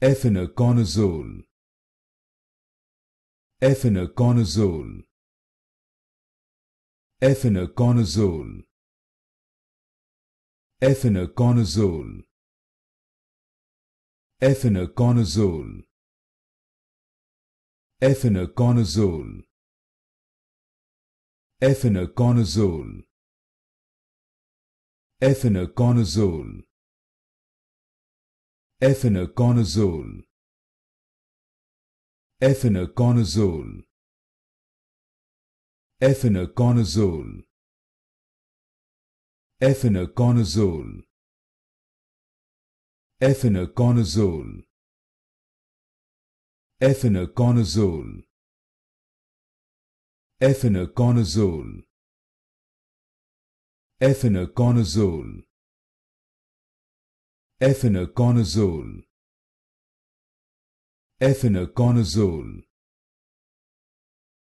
Ethanoconazole Ethanoconazole Ethanoconazole Ethanoconazole Ethanoconazole Ethanoconazole Ethanoconazole Ethanoconazole Ethanoconazole Ethanoconazole Ethanoconazole Ethanoconazole Ethanoconazole Ethanoconazole Ethanoconazole Ethanoconazole Ethanoconazole Ethanoconazole